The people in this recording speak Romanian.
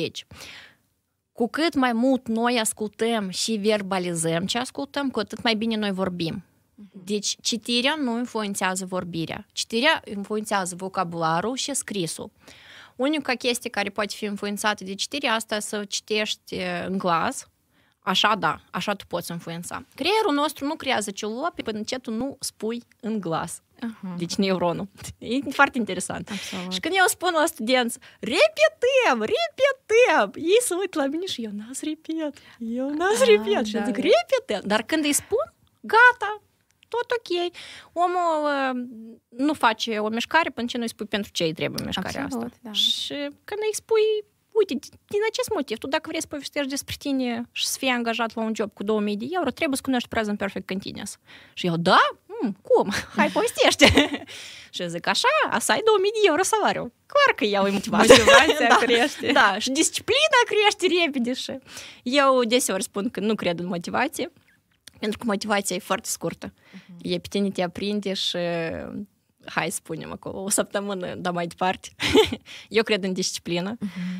Deci, cu cât mai mult noi ascultăm și verbalizăm ce ascultăm, cu atât mai bine noi vorbim. Mhm. Deci citirea nu influențează vorbirea. Citirea influențează vocabularul și scrisul. Unica chestie care poate fi influențată de citirea asta să citești în glas, Așa da, așa tu poți influența. Creierul nostru nu creează celula până ce tu nu spui în glas. Aha. Deci neuronul. E foarte interesant. Absolut. Și când eu spun la studenți, repetăm, repetăm, ei se uit la mine și eu n repet, eu n-ați repet. Și da, repetăm. Dar când îi spun, gata, tot ok. Omul uh, nu face o mișcare până ce nu îi spui pentru ce îi trebuie mișcarea Absolut, asta. Da. Și când îi spui, uite, din acest motiv, tu dacă vrei să povestești despre tine și să fii angajat la un job cu 2000 de euro, trebuie să cunoști present perfect continuous. Și eu, da, cum? Hai, povestește! și eu zic, așa, a să ai 2000 de euro salariu. Clar că iau motivația. Motivația da, crește. Da, și disciplina crește repede. Și eu deseori spun că nu cred în motivație, pentru că motivația e foarte scurtă. Uh-huh. E pe tine te aprinde și hai, spunem acolo, o săptămână, dar mai departe. eu cred în disciplină. Uh-huh.